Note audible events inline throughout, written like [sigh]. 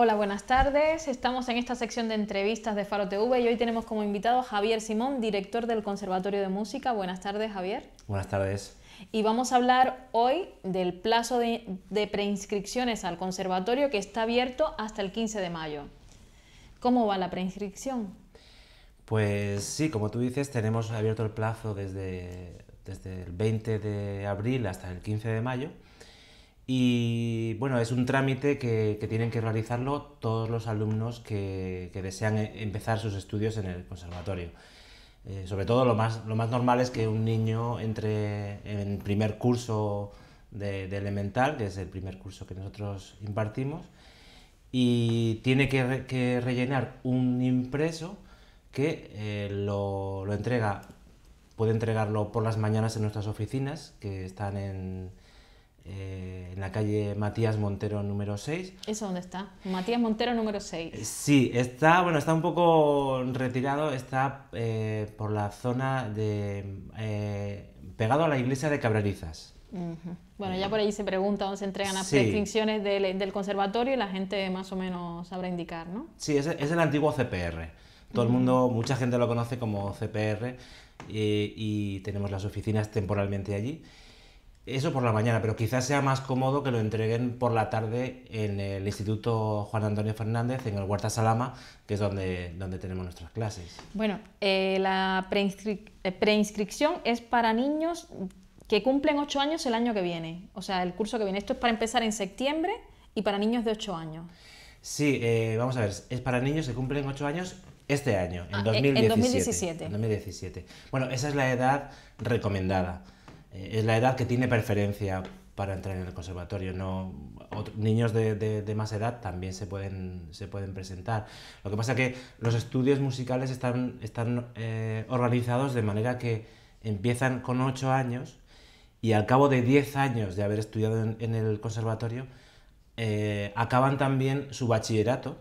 Hola, buenas tardes. Estamos en esta sección de entrevistas de Faro TV y hoy tenemos como invitado a Javier Simón, director del Conservatorio de Música. Buenas tardes, Javier. Buenas tardes. Y vamos a hablar hoy del plazo de, preinscripciones al conservatorio que está abierto hasta el 15 de mayo. ¿Cómo va la preinscripción? Pues sí, como tú dices, tenemos abierto el plazo desde, desde el 20 de abril hasta el 15 de mayo y bueno, es un trámite que, que tienen que realizarlo todos los alumnos que, que desean e, empezar sus estudios en el conservatorio. Eh, sobre todo lo más, lo más normal es que un niño entre en primer curso de, de, elemental, que es el primer curso que nosotros impartimos, y tiene que, que rellenar un impreso que eh, lo, lo entrega, puede entregarlo por las mañanas en nuestras oficinas, que están en, eh, en la calle Matías Montero número 6. ¿Eso dónde está? Matías Montero número 6. Eh, sí, está, bueno, está un poco retirado, está eh, por la zona de... pegado a la iglesia de Cabrerizas. Bueno, ya por ahí se pregunta dónde se entregan las sí. del, conservatorio y la gente más o menos sabrá indicar, ¿no? Sí, es, el antiguo CPR. Todo el mundo, mucha gente lo conoce como CPR y tenemos las oficinas temporalmente allí. Eso por la mañana, pero quizás sea más cómodo que lo entreguen por la tarde en el Instituto Juan Antonio Fernández, en el Huerta Salama, que es donde, donde tenemos nuestras clases. Bueno, eh, la eh, preinscripción es para niños que cumplen ocho años el año que viene, o sea, el curso que viene. Esto es para empezar en septiembre y para niños de ocho años. Sí, eh, vamos a ver, es para niños que cumplen ocho años este año, en 2017. Ah, en 2017. Bueno, esa es la edad recomendada. Eh, es la edad que tiene preferencia para entrar en el conservatorio. niños de, más edad también se pueden, presentar. Lo que pasa es que los estudios musicales están, eh, organizados de manera que empiezan con 8 años y al cabo de 10 años de haber estudiado en, el conservatorio, eh, acaban también su bachillerato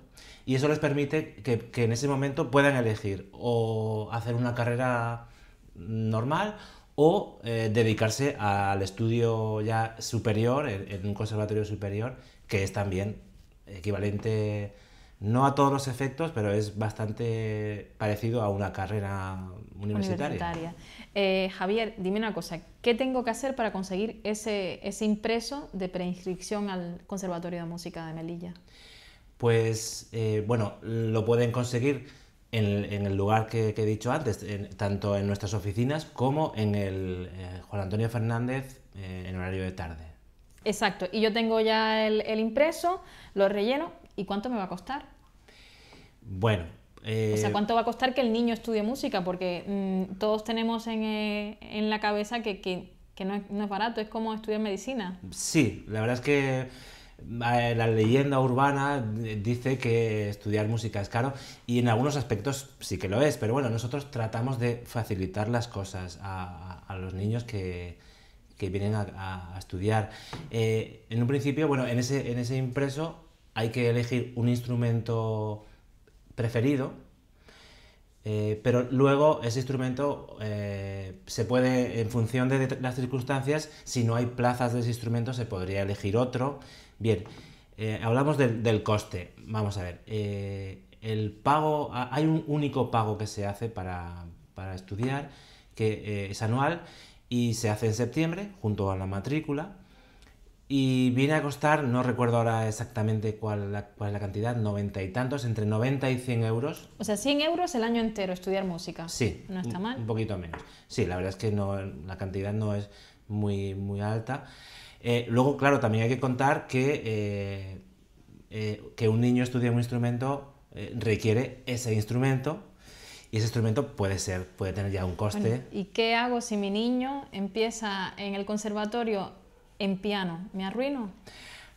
y eso les permite que, que en ese momento puedan elegir o hacer una carrera normal o eh, dedicarse al estudio ya superior, en, un conservatorio superior, que es también equivalente, no a todos los efectos, pero es bastante parecido a una carrera universitaria. Eh, Javier, dime una cosa, ¿qué tengo que hacer para conseguir ese, ese impreso de preinscripción al Conservatorio de Música de Melilla? Pues, eh, bueno, lo pueden conseguir en, el lugar que, he dicho antes, tanto en nuestras oficinas como en el eh, Juan Antonio Fernández eh, en horario de tarde. Exacto, y yo tengo ya el, impreso, lo relleno, ¿y cuánto me va a costar? Bueno. Eh, o sea, ¿cuánto va a costar que el niño estudie música? Porque mm, todos tenemos en, en, la cabeza que, que, no, es, no es barato, es como estudiar medicina. Sí, la verdad es que eh, la leyenda urbana dice que estudiar música es caro y en algunos aspectos sí que lo es, pero bueno, nosotros tratamos de facilitar las cosas a, los niños que, vienen a, estudiar. Eh, en un principio, bueno, en ese, impreso hay que elegir un instrumento preferido, eh, pero luego ese instrumento se puede, en función de las circunstancias, si no hay plazas de ese instrumento, se podría elegir otro. Bien, eh, hablamos del coste. Vamos a ver. Eh, el pago, hay un único pago que se hace para, para estudiar, que eh, es anual, y se hace en septiembre, junto a la matrícula. Y viene a costar, no recuerdo ahora exactamente cuál, cuál es la cantidad, noventa y tantos, entre 90 y 100 euros. O sea, 100 euros el año entero estudiar música. Sí. No está mal. Un poquito menos. Sí, la verdad es que no, la cantidad no es muy, muy alta. Eh, luego, claro, también hay que contar que, eh, eh, que un niño estudia un instrumento requiere ese instrumento y ese instrumento puede ser, puede tener ya un coste. ¿Y qué hago si mi niño empieza en el conservatorio en piano? ¿Me arruino?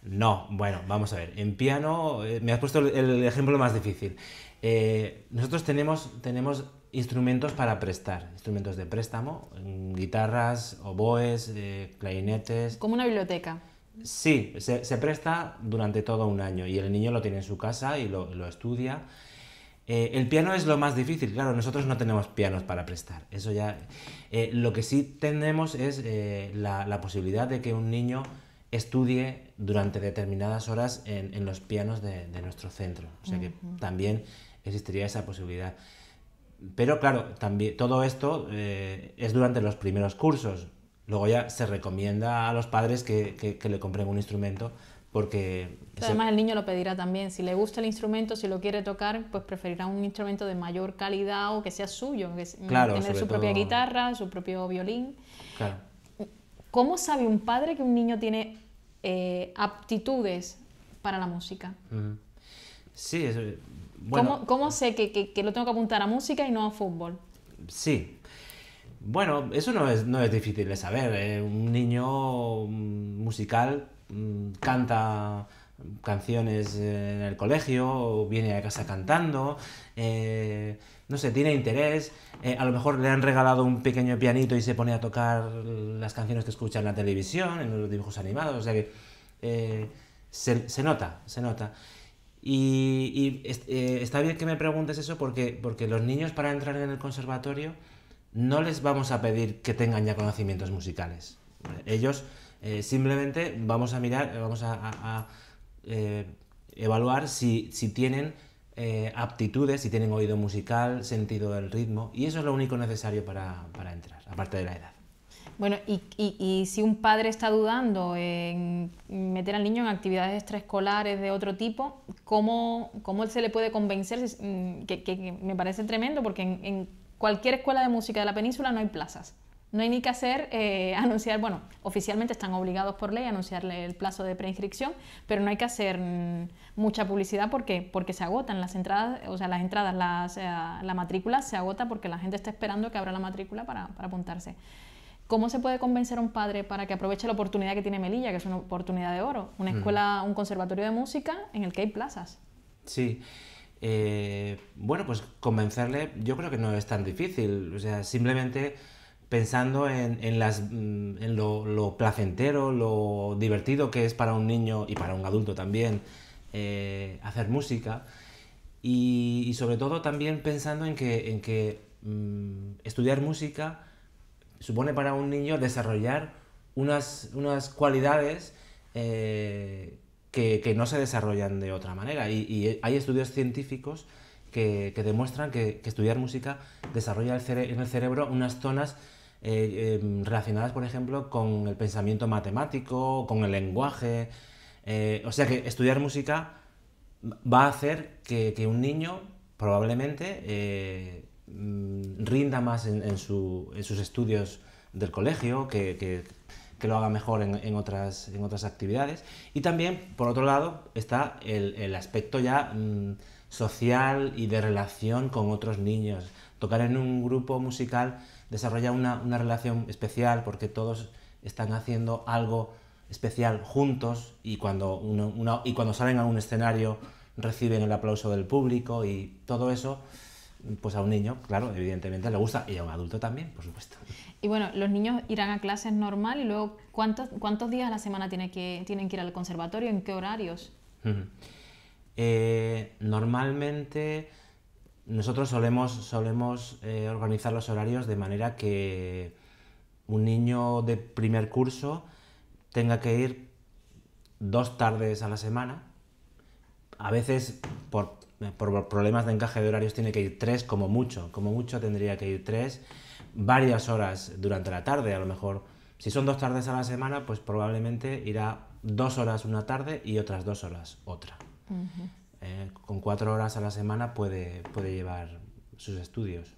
No, bueno, vamos a ver. En piano, me has puesto el, ejemplo más difícil. nosotros tenemos, tenemos Instrumentos para prestar, instrumentos de préstamo, guitarras, oboes, eh, clarinetes. Como una biblioteca. Sí, se, presta durante todo un año y el niño lo tiene en su casa y lo, estudia. Eh, el piano es lo más difícil, claro, nosotros no tenemos pianos para prestar. Eso ya. Eh, lo que sí tenemos es la, posibilidad de que un niño estudie durante determinadas horas en, los pianos de, nuestro centro. O sea que también existiría esa posibilidad. Pero claro, también, todo esto eh, es durante los primeros cursos. Luego ya se recomienda a los padres que, le compren un instrumento porque... además el niño lo pedirá también. Si le gusta el instrumento, si lo quiere tocar, pues preferirá un instrumento de mayor calidad o que sea suyo, tener su propia guitarra, su propio violín. Claro. ¿Cómo sabe un padre que un niño tiene eh, aptitudes para la música? Sí, es, ¿Cómo, ¿Cómo, sé que, que, que, lo tengo que apuntar a música y no a fútbol? Sí. Bueno, eso no es, no es difícil de saber. ¿eh? Un niño mm, musical mm, canta canciones eh, en el colegio, viene a casa cantando, eh, no sé, tiene interés, a lo mejor le han regalado un pequeño pianito y se pone a tocar las canciones que escucha en la televisión, en los dibujos animados, o sea que se, se, nota, se nota. Y, eh, está bien que me preguntes eso porque, porque los niños para entrar en el conservatorio no les vamos a pedir que tengan ya conocimientos musicales. Ellos eh, simplemente vamos a mirar, eh, vamos a, evaluar si, si tienen aptitudes, si tienen oído musical, sentido del ritmo, y eso es lo único necesario para, para entrar, aparte de la edad. Bueno, y, si un padre está dudando en meter al niño en actividades extraescolares de otro tipo, ¿cómo, cómo se le puede convencer? Mm, que, me parece tremendo porque en, cualquier escuela de música de la península no hay plazas. No hay ni que hacer, eh, [laughs] anunciar, bueno, oficialmente están obligados por ley a anunciarle el plazo de preinscripción, pero no hay que hacer mm, mucha publicidad porque, porque se agotan las entradas, o sea, las entradas, eh, la matrícula se agota porque la gente está esperando que abra la matrícula para apuntarse. ¿Cómo se puede convencer a un padre para que aproveche la oportunidad que tiene Melilla, que es una oportunidad de oro? Una escuela, un conservatorio de música en el que hay plazas. Sí. Eh, bueno, pues convencerle yo creo que no es tan difícil. O sea, simplemente pensando en, mm, lo, placentero, lo divertido que es para un niño y para un adulto también eh, hacer música. Y, sobre todo también pensando en que, mm, estudiar música supone para un niño desarrollar unas, unas cualidades eh, que, no se desarrollan de otra manera. Y, hay estudios científicos que, demuestran que, estudiar música desarrolla en el cerebro unas zonas eh, em, relacionadas, por ejemplo, con el pensamiento matemático, con el lenguaje. Eh, o sea que estudiar música va a hacer que, un niño probablemente Mm, rinda más en, sus estudios del colegio, que, lo haga mejor en, otras, actividades. Y también, por otro lado, está el, aspecto ya mm, social y de relación con otros niños. Tocar en un grupo musical desarrolla una, relación especial porque todos están haciendo algo especial juntos y cuando salen a un escenario reciben el aplauso del público y todo eso pues a un niño, claro, evidentemente le gusta y a un adulto también, por supuesto. Y bueno, los niños irán a clases normal y luego, ¿cuántos, cuántos días a la semana tienen que, tienen que ir al conservatorio? ¿En qué horarios? Eh, normalmente nosotros solemos, solemos eh, organizar los horarios de manera que un niño de primer curso tenga que ir dos tardes a la semana, a veces por por problemas de encaje de horarios tiene que ir tres como mucho, como mucho tendría que ir tres, varias horas durante la tarde, a lo mejor. Si son dos tardes a la semana, pues probablemente irá dos horas una tarde y otras dos horas otra. Eh, con cuatro horas a la semana puede, llevar sus estudios.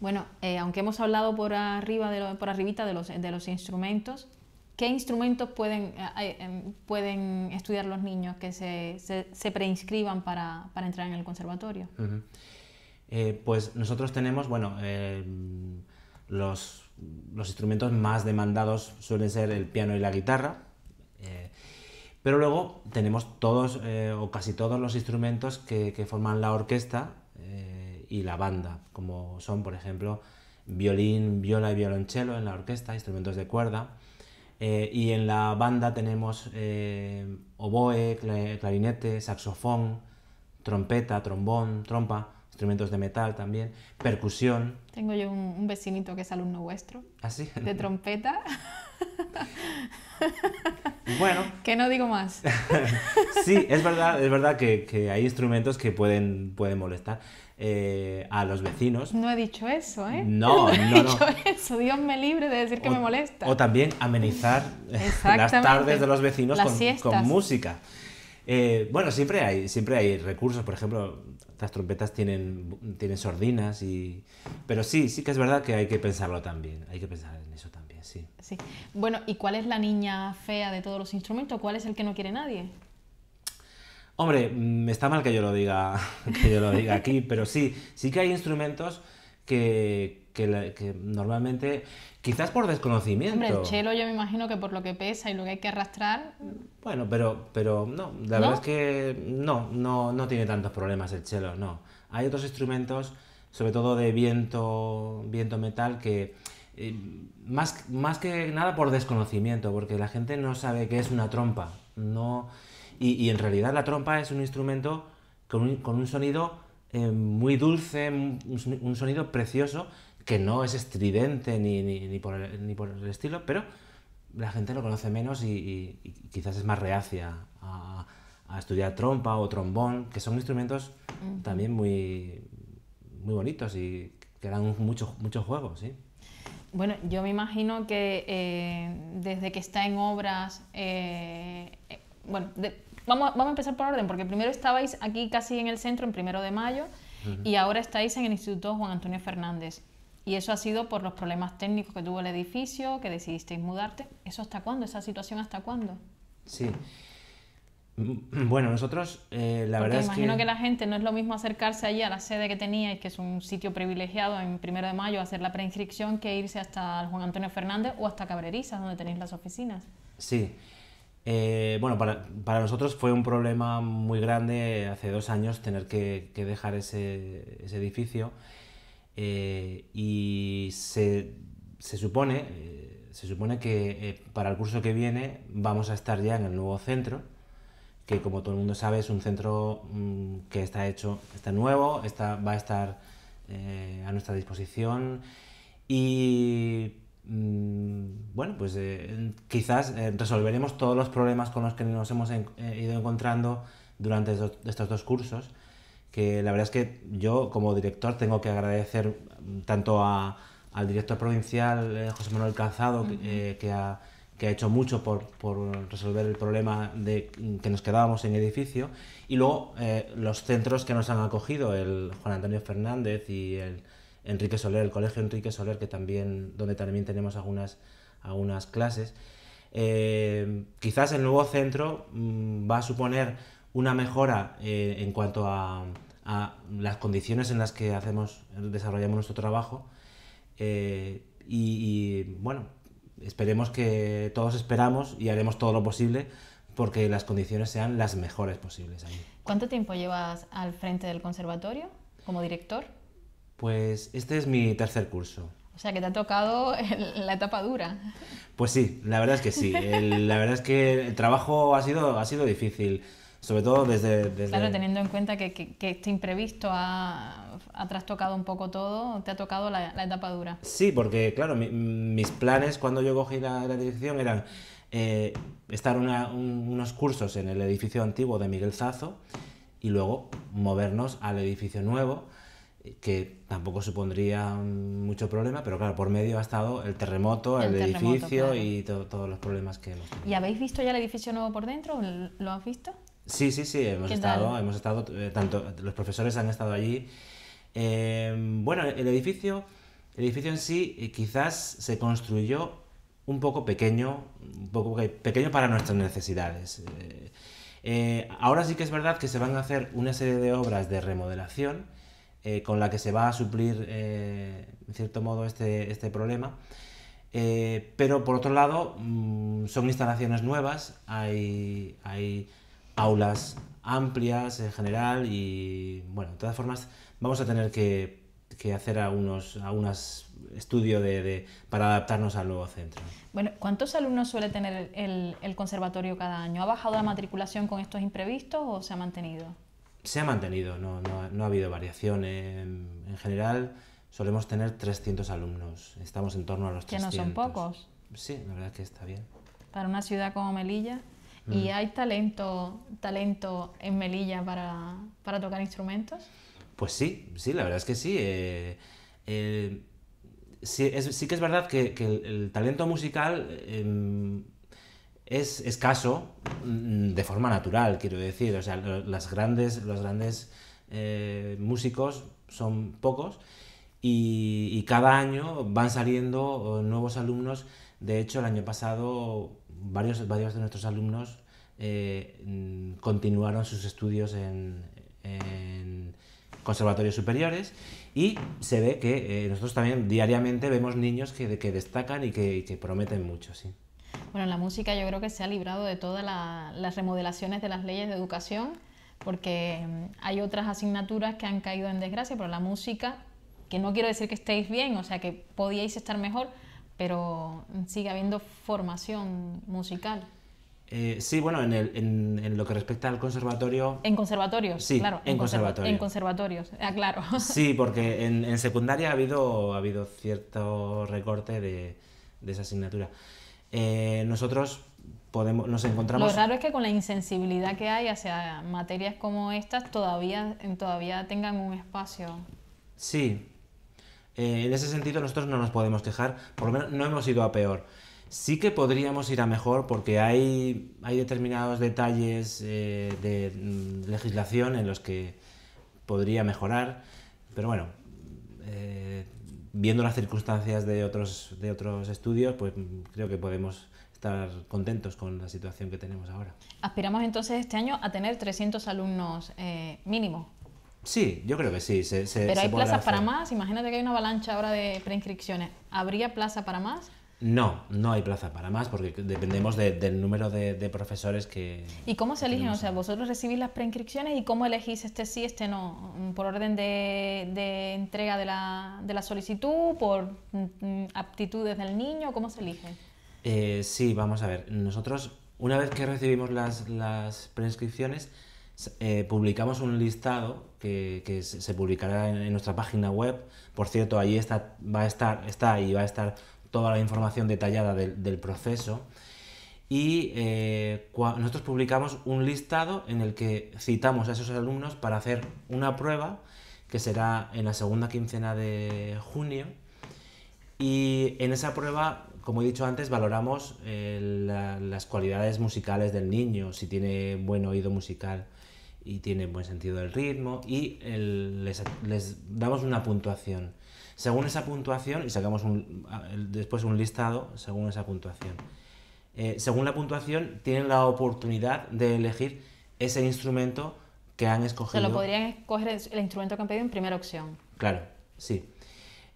Bueno, eh, aunque hemos hablado por arriba, por arribita de los instrumentos, ¿Qué instrumentos pueden, eh, eh, em, pueden estudiar los niños que se, preinscriban para, entrar en el conservatorio? Eh, pues nosotros tenemos, bueno, em, los, instrumentos más demandados suelen ser el piano y la guitarra, pero luego tenemos todos o casi todos los instrumentos que, que forman la orquesta y la banda, como son, por ejemplo, violín, viola y violonchelo en la orquesta, instrumentos de cuerda, eh, y en la banda tenemos eh, oboe, clarinete, saxofón, trompeta, trombón, trompa, instrumentos de metal también, percusión. Tengo yo un, vecinito que es alumno vuestro. ¿Ah, sí? De trompeta. [laughs] bueno. Que no digo más. [laughs] sí, es verdad, es verdad que, hay instrumentos que pueden molestar. Eh, a los vecinos. No he dicho eso, ¿eh? No, [laughs] no, he dicho eso. Dios me libre de decir que me molesta. O también amenizar [laughs] las tardes de los vecinos con, música. Eh, bueno, siempre hay, siempre hay recursos, por ejemplo, las trompetas tienen, tienen sordinas, y... pero sí, sí que es verdad que hay que pensarlo también, hay que pensar en eso también, sí. sí. Bueno, ¿y cuál es la niña fea de todos los instrumentos? ¿Cuál es el que no quiere nadie? Hombre, me mm, está mal que yo lo diga, [laughs] que yo lo diga aquí, pero sí, sí que hay instrumentos que, normalmente, quizás por desconocimiento. Hombre, el chelo yo me imagino que por lo que pesa y lo que hay que arrastrar. Bueno, pero, pero no, la verdad es que no, no, tiene tantos problemas el chelo, no. Hay otros instrumentos, sobre todo de viento, viento metal, que eh, más, más que nada por desconocimiento, porque la gente no sabe qué es una trompa. No y, en realidad la trompa es un instrumento con un, sonido eh, muy dulce, un, sonido precioso, que no es estridente ni, ni, por el, ni, por el, estilo, pero la gente lo conoce menos y, quizás es más reacia a, estudiar trompa o trombón, que son instrumentos también muy, muy bonitos y que dan mucho, mucho juego, sí. Bueno, yo me imagino que eh, desde que está en obras, eh, bueno, Vamos, a empezar por orden, porque primero estabais aquí casi en el centro, en primero de mayo, y ahora estáis en el Instituto Juan Antonio Fernández. Y eso ha sido por los problemas técnicos que tuvo el edificio, que decidisteis mudarte. ¿Eso hasta cuándo? ¿Esa situación hasta cuándo? Sí. Mm, bueno, nosotros, eh, la verdad es que. Imagino que la gente no es lo mismo acercarse allí a la sede que teníais, que es un sitio privilegiado en primero de mayo, hacer la preinscripción, que irse hasta Juan Antonio Fernández o hasta Cabrerizas, donde tenéis las oficinas. Sí. Eh, bueno, para, nosotros fue un problema muy grande hace dos años tener que, dejar ese, edificio eh, y se, supone, eh, se supone que para el curso que viene vamos a estar ya en el nuevo centro, que como todo el mundo sabe es un centro mm, que está hecho, está nuevo, está, va a estar a nuestra disposición y Mm, bueno, pues eh, quizás eh, resolveremos todos los problemas con los que nos hemos eh, ido encontrando durante estos, dos cursos, que la verdad es que yo como director tengo que agradecer mm, tanto al director provincial José Manuel Calzado, que, ha, hecho mucho por, resolver el problema de mm, que nos quedábamos en edificio, y luego los centros que nos han acogido, el Juan Antonio Fernández y el... Enrique Soler, el Colegio Enrique Soler, que también, donde también tenemos algunas, algunas clases. Eh, quizás el nuevo centro mm, va a suponer una mejora eh, en cuanto a, las condiciones en las que hacemos, desarrollamos nuestro trabajo. Eh, y, bueno, esperemos que todos esperamos y haremos todo lo posible porque las condiciones sean las mejores posibles. Ahí. ¿Cuánto tiempo llevas al frente del conservatorio como director? Pues este es mi tercer curso. O sea, que te ha tocado la etapa dura. Pues sí, la verdad es que sí. la verdad es que el trabajo ha sido, ha sido difícil, sobre todo desde... Claro, teniendo en cuenta que, este imprevisto ha, trastocado un poco todo, te ha tocado la, etapa dura. Sí, porque claro, mis planes cuando yo cogí la, dirección eran eh, estar unos cursos en el edificio antiguo de Miguel Zazo y luego movernos al edificio nuevo que tampoco supondría mucho problema, pero claro, por medio ha estado el terremoto, el, edificio y todos los problemas que hemos tenido. ¿Y habéis visto ya el edificio nuevo por dentro? ¿Lo has visto? Sí, sí, sí, hemos estado, eh, los profesores han estado allí. Eh, bueno, el edificio, edificio en sí eh, quizás se construyó un poco pequeño, un poco pequeño para nuestras necesidades. ahora sí que es verdad que se van a hacer una serie de obras de remodelación eh, con la que se va a suplir eh, en cierto modo este, este problema. Eh, pero por otro lado, mm, son instalaciones nuevas, hay, aulas amplias en general y bueno, de todas formas vamos a tener que, hacer algunos estudio para adaptarnos al nuevo centro. Bueno, ¿cuántos alumnos suele tener el, el conservatorio cada año? ¿Ha bajado la matriculación con estos imprevistos o se ha mantenido? se ha mantenido, no, no, ha habido variación. En, general solemos tener 300 alumnos, estamos en torno a los que 300. Que no son pocos. Sí, la verdad es que está bien. Para una ciudad como Melilla. ¿Y mm. hay talento, talento en Melilla para, para, tocar instrumentos? Pues sí, sí, la verdad es que sí. Eh, eh, sí, es, sí, que es verdad que, el, talento musical em, es escaso mm, de forma natural, quiero decir. O sea, grandes, los grandes eh, músicos son pocos y, cada año van saliendo eh, nuevos alumnos. De hecho, el año pasado varios, varios de nuestros alumnos eh, mm, continuaron sus estudios en, conservatorios superiores y se ve que nosotros también diariamente vemos niños que, que destacan y que, que prometen mucho, sí. Bueno, la música yo creo que se ha librado de todas las remodelaciones de las leyes de educación, porque mm, hay otras asignaturas que han caído en desgracia, pero la música, que no quiero decir que estéis bien, o sea, que podíais estar mejor, pero mm, sigue habiendo formación musical. Eh, sí, bueno, en, lo que respecta al conservatorio. En conservatorios, sí, claro. En, conservatorio. en conservatorios, aclaro. Ah, claro. [laughs] Sí, porque en, secundaria ha habido, ha habido cierto recorte de esa asignatura. Eh, nosotros podemos, nos encontramos... Lo raro es que con la insensibilidad que hay hacia materias como estas todavía, todavía tengan un espacio. Sí. Eh, en ese sentido nosotros no nos podemos quejar, por lo menos no hemos ido a peor. Sí que podríamos ir a mejor porque hay, hay determinados detalles eh, de mm, legislación en los que podría mejorar, pero bueno, viendo las circunstancias de otros, de otros estudios, pues creo que podemos estar contentos con la situación que tenemos ahora. Aspiramos entonces este año a tener 300 alumnos eh, mínimo? Sí, yo creo que sí. Pero hay plazas para más. Imagínate que hay una avalancha ahora de preinscripciones. ¿Habría plaza para más? No, no hay plaza para más porque dependemos del número de, profesores que... ¿Y cómo se eligen? O sea, vosotros recibís las preinscripciones y cómo elegís este sí, este no, por orden de, entrega de la, solicitud, por mm, aptitudes del niño, ¿cómo se eligen? Eh, sí, vamos a ver. Nosotros, una vez que recibimos las, preinscripciones, eh, publicamos un listado que, se publicará en, nuestra página web. Por cierto, ahí está, va a estar, está y va a estar toda la información detallada del, proceso. Y eh, nosotros publicamos un listado en el que citamos a esos alumnos para hacer una prueba que será en la segunda quincena de junio. Y en esa prueba, como he dicho antes, valoramos eh, las cualidades musicales del niño, si tiene buen oído musical y tiene buen sentido del ritmo, y les damos una puntuación según esa puntuación, y sacamos un, después un listado según esa puntuación. Eh, según la puntuación, tienen la oportunidad de elegir ese instrumento que han escogido. Se lo podrían escoger el instrumento que han pedido en primera opción. Claro, sí.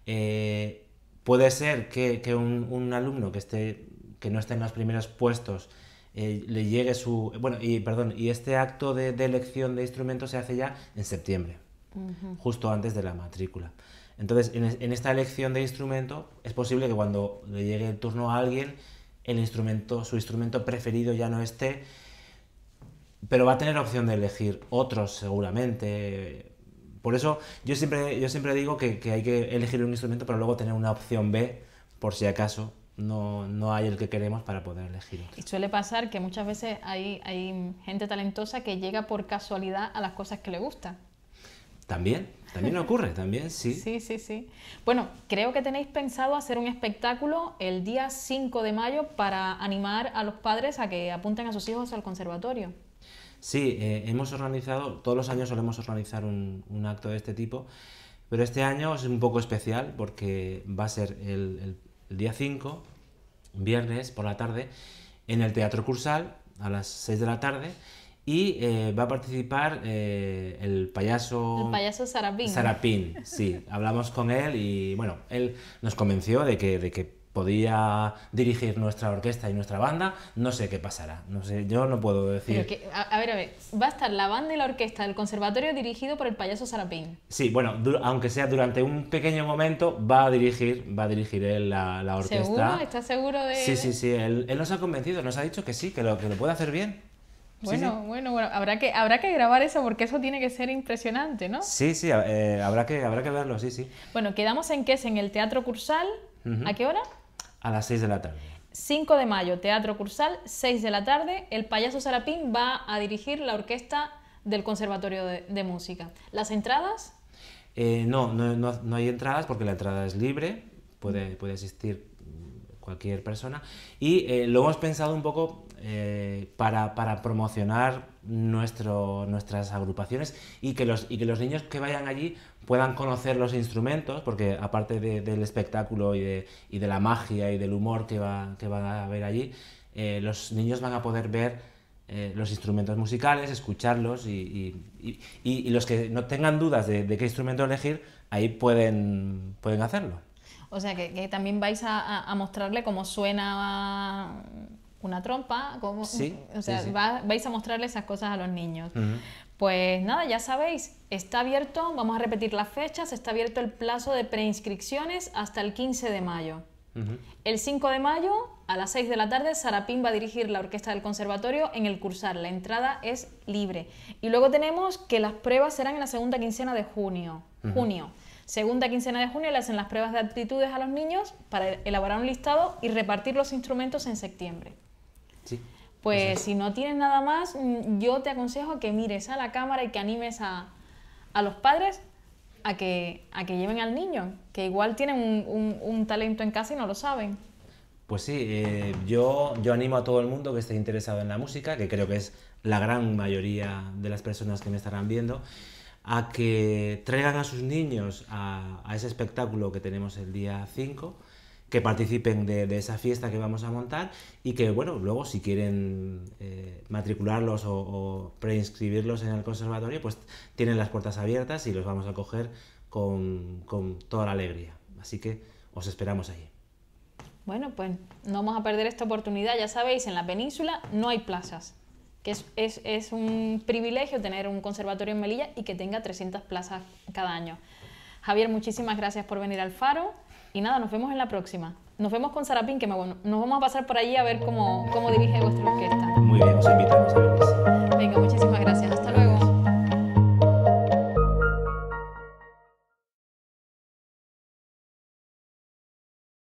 Eh, puede ser que, un, alumno que, esté, que no esté en los primeros puestos eh, le llegue su. Bueno, y perdón, y este acto de, elección de instrumento se hace ya en septiembre, justo antes de la matrícula. Entonces, en, esta elección de instrumento, es posible que cuando le llegue el turno a alguien, el instrumento, su instrumento preferido ya no esté, pero va a tener opción de elegir otros seguramente. Por eso yo siempre, digo que, hay que elegir un instrumento, pero luego tener una opción B por si acaso no, hay el que queremos para poder elegir. Y suele pasar que muchas veces hay, hay gente talentosa que llega por casualidad a las cosas que le gustan. También, también [laughs] ocurre, también, sí. Sí, sí, sí. Bueno, creo que tenéis pensado hacer un espectáculo el día 5 de mayo para animar a los padres a que apunten a sus hijos al conservatorio. Sí, eh, hemos organizado, todos los años solemos organizar un, acto de este tipo, pero este año es un poco especial porque va a ser el, el día 5, viernes por la tarde, en el Teatro Cursal, a las 6 de la tarde, y eh, va a participar eh, el payaso... El payaso Sarapín. Sarapín, sí. [laughs] Hablamos con él y, bueno, él nos convenció de que, de que podía dirigir nuestra orquesta y nuestra banda. No sé qué pasará. No sé, yo no puedo decir... Que, a, ver, a ver. Va a estar la banda y la orquesta del conservatorio dirigido por el payaso Sarapín. Sí, bueno, aunque sea durante un pequeño momento, va a dirigir, va a dirigir él la, la orquesta. ¿Seguro? ¿Estás seguro de...? Sí, sí, sí. Él, nos ha convencido, nos ha dicho que sí, que lo, que lo puede hacer bien. Bueno, bueno, bueno, habrá que, habrá que grabar eso porque eso tiene que ser impresionante, ¿no? Sí, sí, eh, habrá, que, habrá que verlo, sí, sí. Bueno, quedamos en qué? es en el Teatro Cursal. ¿A qué hora? A las 6 de la tarde. 5 de mayo, Teatro Cursal, 6 de la tarde. El payaso Sarapín va a dirigir la orquesta del Conservatorio de, Música. ¿Las entradas? Eh, no, no, no, hay entradas porque la entrada es libre, puede, puede asistir cualquier persona. Y eh, lo hemos pensado un poco eh, para, para, promocionar nuestro, nuestras agrupaciones y que, los, y que los niños que vayan allí puedan conocer los instrumentos, porque aparte del espectáculo y de, y de, la magia y del humor que, que van a haber allí, eh, los niños van a poder ver eh, los instrumentos musicales, escucharlos y, y, y, los que no tengan dudas de, qué instrumento elegir, ahí pueden, pueden hacerlo. O sea, que, también vais a, a, mostrarle cómo suena una trompa, como, sí, [laughs] o sea, vais a mostrarle esas cosas a los niños. Pues nada, ya sabéis, está abierto, vamos a repetir las fechas, está abierto el plazo de preinscripciones hasta el 15 de mayo. El 5 de mayo, a las 6 de la tarde, Sarapín va a dirigir la orquesta del conservatorio en el cursar. La entrada es libre. Y luego tenemos que las pruebas serán en la segunda quincena de junio. Junio segunda quincena de junio le hacen las pruebas de aptitudes a los niños para elaborar un listado y repartir los instrumentos en septiembre. Pues si no tienes nada más, mm, yo te aconsejo que mires a la cámara y que animes a, los padres a que, lleven al niño, que igual tienen un, talento en casa y no lo saben. Pues sí, eh, yo, animo a todo el mundo que esté interesado en la música, que creo que es la gran mayoría de las personas que me estarán viendo, a que traigan a sus niños a, a ese espectáculo que tenemos el día 5 que participen de, esa fiesta que vamos a montar y que, bueno, luego si quieren eh, matricularlos o, preinscribirlos en el conservatorio, pues tienen las puertas abiertas y los vamos a coger con, toda la alegría. Así que os esperamos allí. Bueno, pues no vamos a perder esta oportunidad. Ya sabéis, en la península no hay plazas. Que es, es un privilegio tener un conservatorio en Melilla y que tenga 300 plazas cada año. Javier, muchísimas gracias por venir al Faro. Y nada, nos vemos en la próxima. Nos vemos con Sarapín, que me, bueno, nos vamos a pasar por allí a ver cómo, cómo dirige vuestra orquesta. Muy bien, os invitamos a vernos. Venga, muchísimas gracias. Hasta luego.